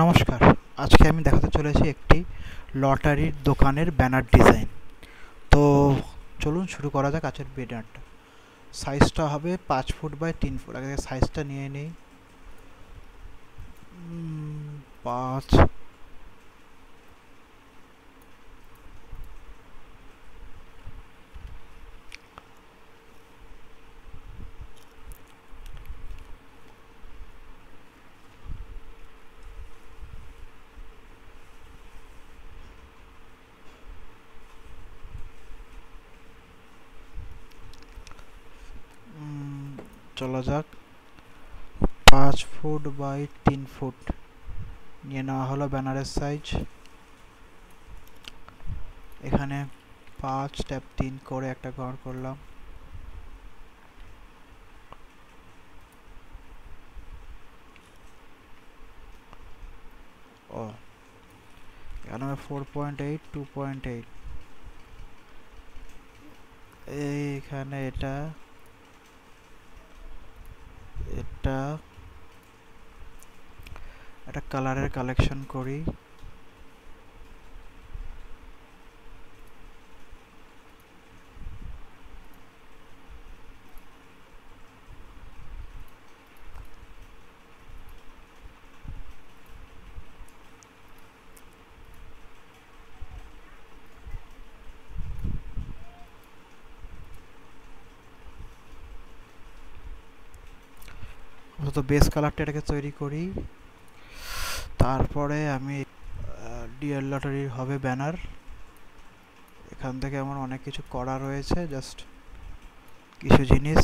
নমস্কার আজকে আমি দেখাতে চলেছি একটি লটারির দোকানের ব্যানার ডিজাইন তো চলুন শুরু করা যাক কাছের ব্যানারটা সাইজটা হবে পাঁচ ফুট বাই তিন ফুট আগে সাইজটা নিয়ে নিই পাঁচ চলা যাক পাঁচ ফুট বাই তিন ফুট নিয়ে নেওয়া হলো ব্যানারের সাইজ এখানে পাঁচ ট্যাপ তিন করে একটা ঘর করলাম ও এখানে four point eight two point eight এইখানে এটা এটা একটা কালারের কালেকশন করি প্রথমত বেস কালারটা এটাকে তৈরি করি তারপরে আমি ডিএল লটারির হবে ব্যানার এখান থেকে আমার অনেক কিছু করা রয়েছে জাস্ট কিছু জিনিস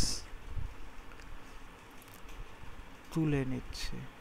তুলে নিচ্ছি